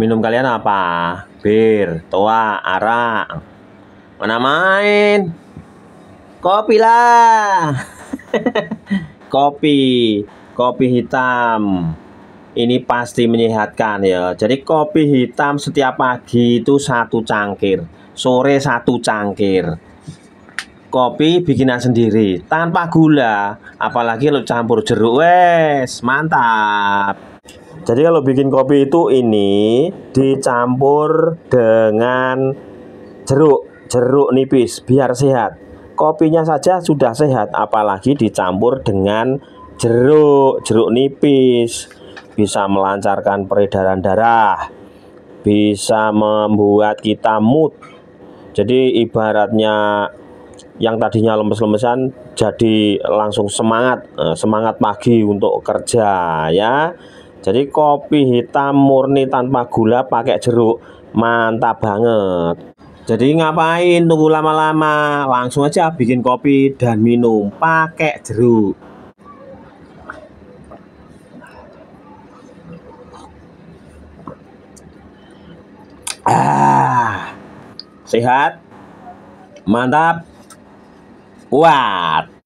Minum kalian apa? Bir, toa, arak. Mana main? Kopi lah. kopi, kopi hitam. Ini pasti menyehatkan ya. Jadi kopi hitam setiap pagi itu satu cangkir, sore satu cangkir kopi bikinan sendiri tanpa gula apalagi lo campur jeruk wes mantap jadi kalau bikin kopi itu ini dicampur dengan jeruk, jeruk nipis biar sehat. Kopinya saja sudah sehat, apalagi dicampur dengan jeruk, jeruk nipis bisa melancarkan peredaran darah, bisa membuat kita mood. Jadi ibaratnya yang tadinya lemes-lemesan jadi langsung semangat, eh, semangat pagi untuk kerja ya. Jadi kopi hitam murni tanpa gula pakai jeruk, mantap banget. Jadi ngapain tunggu lama-lama? Langsung aja bikin kopi dan minum pakai jeruk. Ah. Sehat. Mantap. Kuat.